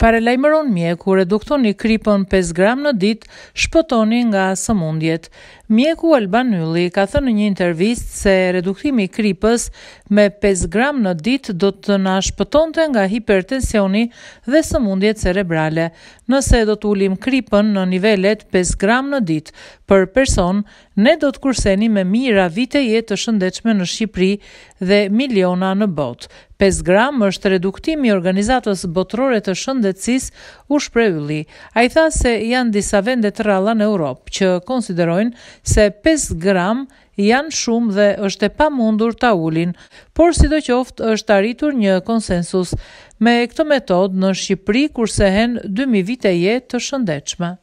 Pare lajmëron mjeku, reduktoni kripën 5 gram në dit, shpëtoni nga sëmundjet. Mjeku Alban Ylli ka thënë në një intervist se reduktimi kripës me 5 gram në dit do të na shpëtonte nga hipertensioni dhe sëmundjet cerebrale. Nëse do të ulim kripën në nivellet 5 gram në dit për person, ne do të kurseni me mira vite jetë të shëndechme në Shqipëri dhe miliona në botë. 5 gram është reduktimi organizatës botërore të shëndetësisë u shpreh A i tha se janë disa vendet rralla në Europë që konsiderojnë se 5 gram janë shumë dhe është e pa mundur ta ulin, por si do qoftë është arritur një konsensus me këtë metodë në Shqipëri kurse hen 2000 vite jetë të shëndechme.